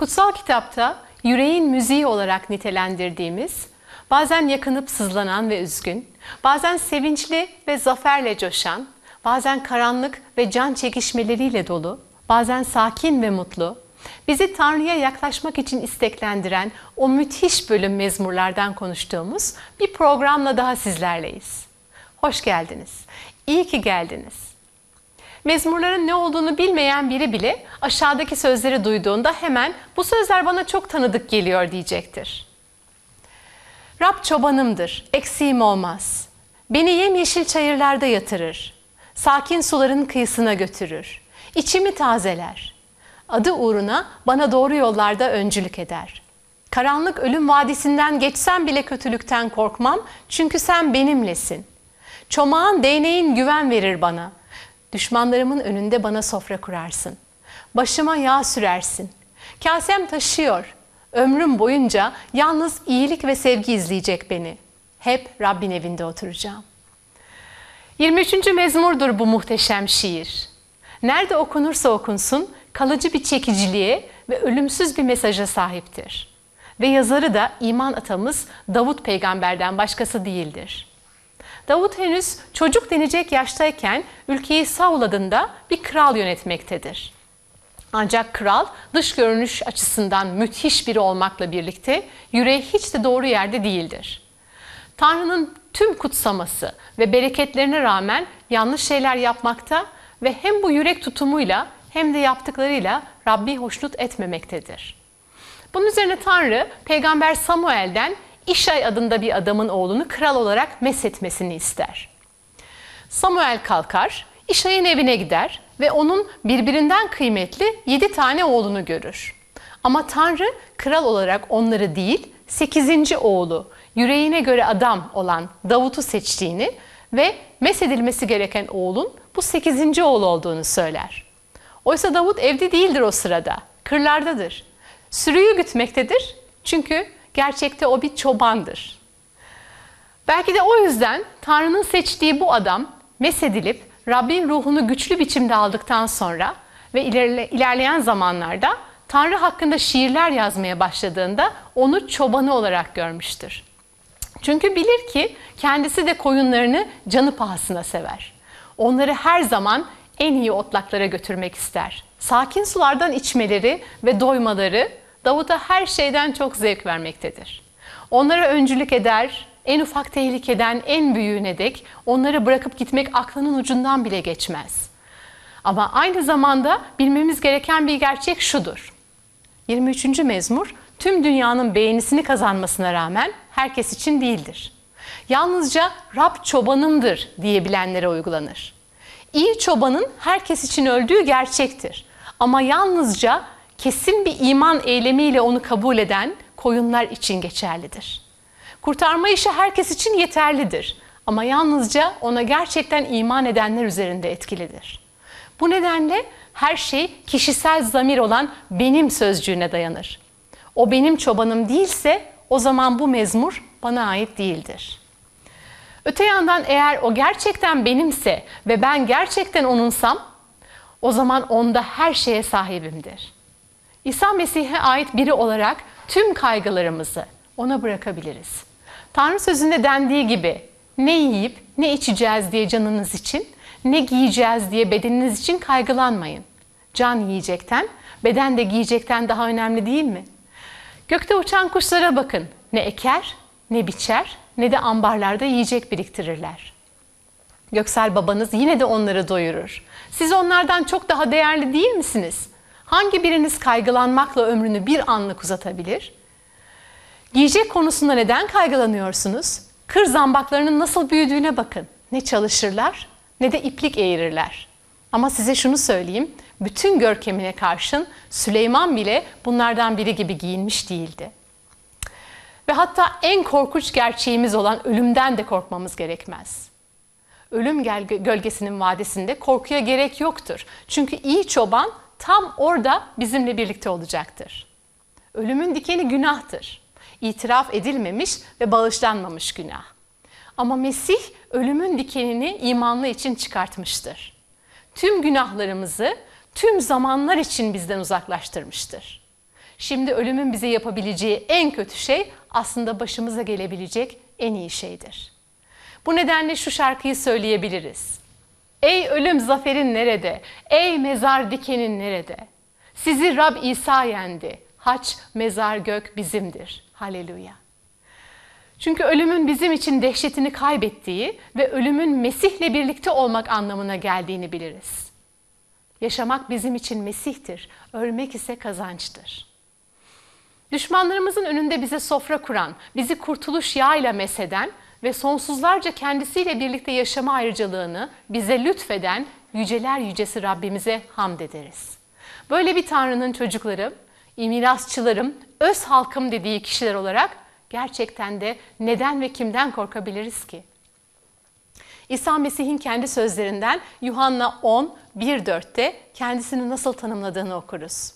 Kutsal kitapta yüreğin müziği olarak nitelendirdiğimiz, bazen yakınıp sızlanan ve üzgün, bazen sevinçli ve zaferle coşan, bazen karanlık ve can çekişmeleriyle dolu, bazen sakin ve mutlu, bizi Tanrı'ya yaklaşmak için isteklendiren o müthiş bölüm mezmurlardan konuştuğumuz bir programla daha sizlerleyiz. Hoş geldiniz. İyi ki geldiniz. Mezmurların ne olduğunu bilmeyen biri bile aşağıdaki sözleri duyduğunda hemen bu sözler bana çok tanıdık geliyor diyecektir. Rab çobanımdır, eksiğim olmaz. Beni yemyeşil çayırlarda yatırır. Sakin suların kıyısına götürür. İçimi tazeler. Adı uğruna bana doğru yollarda öncülük eder. Karanlık ölüm vadisinden geçsem bile kötülükten korkmam çünkü sen benimlesin. Çomağın değneğin güven verir bana. Düşmanlarımın önünde bana sofra kurarsın. Başıma yağ sürersin. Kasem taşıyor. Ömrüm boyunca yalnız iyilik ve sevgi izleyecek beni. Hep Rabbin evinde oturacağım. 23. mezmurdur bu muhteşem şiir. Nerede okunursa okunsun kalıcı bir çekiciliğe ve ölümsüz bir mesaja sahiptir. Ve yazarı da iman atamız Davut peygamberden başkası değildir.'' Davut henüz çocuk denecek yaştayken ülkeyi Saul adında bir kral yönetmektedir. Ancak kral dış görünüş açısından müthiş biri olmakla birlikte yüreği hiç de doğru yerde değildir. Tanrı'nın tüm kutsaması ve bereketlerine rağmen yanlış şeyler yapmakta ve hem bu yürek tutumuyla hem de yaptıklarıyla Rabbi hoşnut etmemektedir. Bunun üzerine Tanrı peygamber Samuel'den İşay adında bir adamın oğlunu kral olarak meshetmesini ister. Samuel kalkar, İşay'ın evine gider ve onun birbirinden kıymetli yedi tane oğlunu görür. Ama Tanrı kral olarak onları değil, sekizinci oğlu, yüreğine göre adam olan Davut'u seçtiğini ve mesedilmesi gereken oğlun bu sekizinci oğlu olduğunu söyler. Oysa Davut evde değildir o sırada, kırlardadır. Sürüyü gütmektedir çünkü Gerçekte o bir çobandır. Belki de o yüzden Tanrı'nın seçtiği bu adam mesedilip Rabbin ruhunu güçlü biçimde aldıktan sonra ve ilerle, ilerleyen zamanlarda Tanrı hakkında şiirler yazmaya başladığında onu çobanı olarak görmüştür. Çünkü bilir ki kendisi de koyunlarını canı pahasına sever. Onları her zaman en iyi otlaklara götürmek ister. Sakin sulardan içmeleri ve doymaları Davut'a her şeyden çok zevk vermektedir. Onlara öncülük eder, en ufak tehlikeden en büyüğüne dek onları bırakıp gitmek aklının ucundan bile geçmez. Ama aynı zamanda bilmemiz gereken bir gerçek şudur. 23. mezmur tüm dünyanın beğenisini kazanmasına rağmen herkes için değildir. Yalnızca Rab çobanımdır diyebilenlere uygulanır. İyi çobanın herkes için öldüğü gerçektir. Ama yalnızca kesin bir iman eylemiyle onu kabul eden koyunlar için geçerlidir. Kurtarma işi herkes için yeterlidir ama yalnızca ona gerçekten iman edenler üzerinde etkilidir. Bu nedenle her şey kişisel zamir olan benim sözcüğüne dayanır. O benim çobanım değilse o zaman bu mezmur bana ait değildir. Öte yandan eğer o gerçekten benimse ve ben gerçekten onunsam o zaman onda her şeye sahibimdir.'' İsa Mesih'e ait biri olarak tüm kaygılarımızı ona bırakabiliriz. Tanrı sözünde dendiği gibi ne yiyip ne içeceğiz diye canınız için, ne giyeceğiz diye bedeniniz için kaygılanmayın. Can yiyecekten, beden de giyecekten daha önemli değil mi? Gökte uçan kuşlara bakın. Ne eker, ne biçer, ne de ambarlarda yiyecek biriktirirler. Göksel babanız yine de onları doyurur. Siz onlardan çok daha değerli değil misiniz? Hangi biriniz kaygılanmakla ömrünü bir anlık uzatabilir? Giyecek konusunda neden kaygılanıyorsunuz? Kır zambaklarının nasıl büyüdüğüne bakın. Ne çalışırlar ne de iplik eğirirler. Ama size şunu söyleyeyim, bütün görkemine karşın Süleyman bile bunlardan biri gibi giyinmiş değildi. Ve hatta en korkunç gerçeğimiz olan ölümden de korkmamız gerekmez. Ölüm gölgesinin vadesinde korkuya gerek yoktur. Çünkü iyi çoban tam orada bizimle birlikte olacaktır. Ölümün dikeni günahtır. İtiraf edilmemiş ve bağışlanmamış günah. Ama Mesih ölümün dikenini imanlı için çıkartmıştır. Tüm günahlarımızı tüm zamanlar için bizden uzaklaştırmıştır. Şimdi ölümün bize yapabileceği en kötü şey aslında başımıza gelebilecek en iyi şeydir. Bu nedenle şu şarkıyı söyleyebiliriz. Ey ölüm zaferin nerede? Ey mezar dikenin nerede? Sizi Rab İsa yendi. Haç, mezar, gök bizimdir. Haleluya. Çünkü ölümün bizim için dehşetini kaybettiği ve ölümün Mesih'le birlikte olmak anlamına geldiğini biliriz. Yaşamak bizim için Mesih'tir, ölmek ise kazançtır. Düşmanlarımızın önünde bize sofra kuran, bizi kurtuluş yağıyla mesheden, ve sonsuzlarca kendisiyle birlikte yaşama ayrıcalığını bize lütfeden yüceler yücesi Rabbimize hamd ederiz. Böyle bir Tanrı'nın çocukları, mirasçılarım, öz halkım dediği kişiler olarak gerçekten de neden ve kimden korkabiliriz ki? İsa Mesih'in kendi sözlerinden Yuhanna 10, 1-4'te kendisini nasıl tanımladığını okuruz.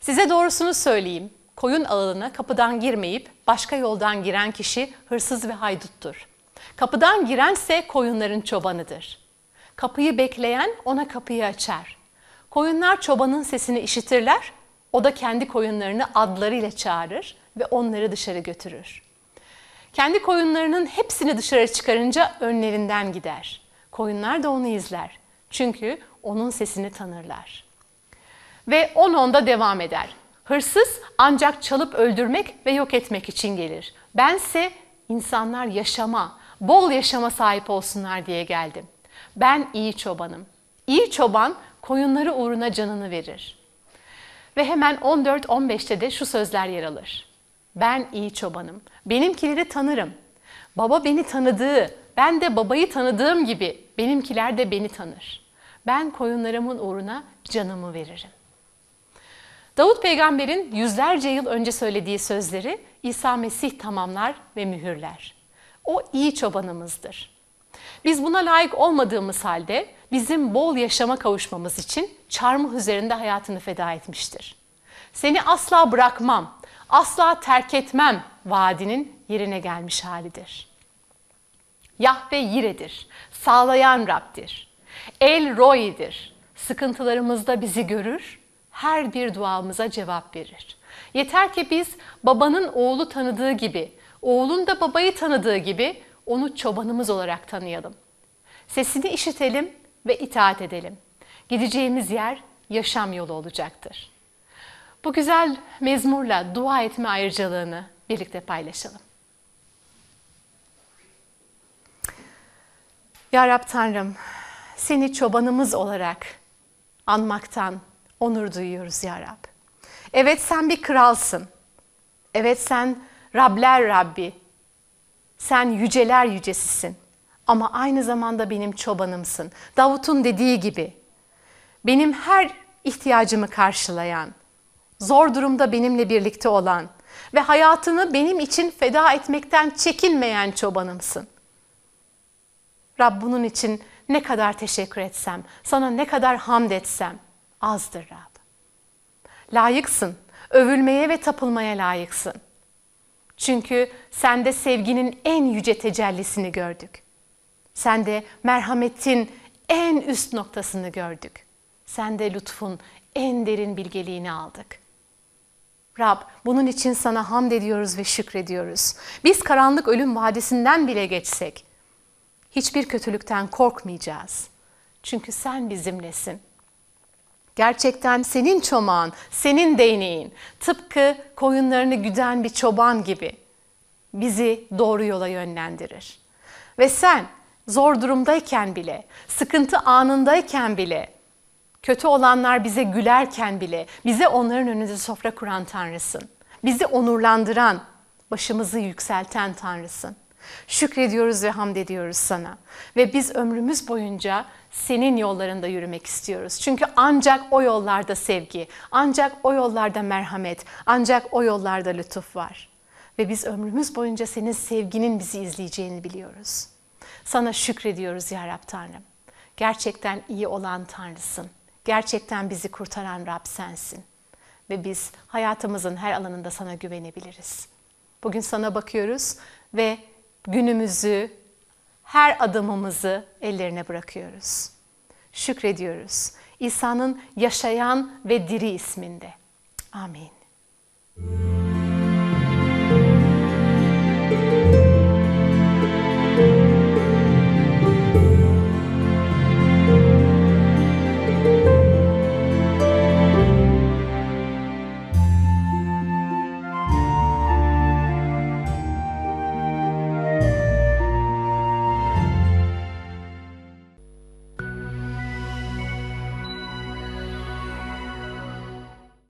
Size doğrusunu söyleyeyim. Koyun ağılına kapıdan girmeyip başka yoldan giren kişi hırsız ve hayduttur. Kapıdan girense koyunların çobanıdır. Kapıyı bekleyen ona kapıyı açar. Koyunlar çobanın sesini işitirler, o da kendi koyunlarını adlarıyla çağırır ve onları dışarı götürür. Kendi koyunlarının hepsini dışarı çıkarınca önlerinden gider. Koyunlar da onu izler. Çünkü onun sesini tanırlar. Ve 10-10'da devam eder. Hırsız ancak çalıp öldürmek ve yok etmek için gelir. Bense insanlar yaşama, bol yaşama sahip olsunlar diye geldim. Ben iyi çobanım. İyi çoban koyunları uğruna canını verir. Ve hemen 14-15'te de şu sözler yer alır. Ben iyi çobanım. Benimkileri tanırım. Baba beni tanıdığı, ben de babayı tanıdığım gibi benimkiler de beni tanır. Ben koyunlarımın uğruna canımı veririm. Davut peygamberin yüzlerce yıl önce söylediği sözleri İsa Mesih tamamlar ve mühürler. O iyi çobanımızdır. Biz buna layık olmadığımız halde bizim bol yaşama kavuşmamız için çarmıh üzerinde hayatını feda etmiştir. Seni asla bırakmam, asla terk etmem vaadinin yerine gelmiş halidir. Yahve Yire'dir, sağlayan Rab'dir. El Roy'dir, sıkıntılarımızda bizi görür her bir duamıza cevap verir. Yeter ki biz babanın oğlu tanıdığı gibi, oğlun da babayı tanıdığı gibi onu çobanımız olarak tanıyalım. Sesini işitelim ve itaat edelim. Gideceğimiz yer yaşam yolu olacaktır. Bu güzel mezmurla dua etme ayrıcalığını birlikte paylaşalım. Ya Rab Tanrım, seni çobanımız olarak anmaktan, onur duyuyoruz ya Rab. Evet sen bir kralsın. Evet sen Rabler Rabbi. Sen yüceler yücesisin. Ama aynı zamanda benim çobanımsın. Davut'un dediği gibi. Benim her ihtiyacımı karşılayan, zor durumda benimle birlikte olan ve hayatını benim için feda etmekten çekinmeyen çobanımsın. Rab bunun için ne kadar teşekkür etsem, sana ne kadar hamd etsem, azdır Rab. Layıksın, övülmeye ve tapılmaya layıksın. Çünkü sende sevginin en yüce tecellisini gördük. Sende merhametin en üst noktasını gördük. Sende lütfun en derin bilgeliğini aldık. Rab, bunun için sana hamd ediyoruz ve şükrediyoruz. Biz karanlık ölüm vadisinden bile geçsek, hiçbir kötülükten korkmayacağız. Çünkü sen bizimlesin. Gerçekten senin çomağın, senin değneğin. Tıpkı koyunlarını güden bir çoban gibi bizi doğru yola yönlendirir. Ve sen zor durumdayken bile, sıkıntı anındayken bile, kötü olanlar bize gülerken bile bize onların önünde sofra kuran Tanrısın. Bizi onurlandıran, başımızı yükselten Tanrısın. Şükrediyoruz ve hamd ediyoruz sana. Ve biz ömrümüz boyunca senin yollarında yürümek istiyoruz. Çünkü ancak o yollarda sevgi, ancak o yollarda merhamet, ancak o yollarda lütuf var. Ve biz ömrümüz boyunca senin sevginin bizi izleyeceğini biliyoruz. Sana şükrediyoruz ya Rab Tanrım. Gerçekten iyi olan Tanrısın. Gerçekten bizi kurtaran Rab sensin. Ve biz hayatımızın her alanında sana güvenebiliriz. Bugün sana bakıyoruz ve günümüzü, her adımımızı ellerine bırakıyoruz. Şükrediyoruz. İsa'nın yaşayan ve diri isminde. Amin. Müzik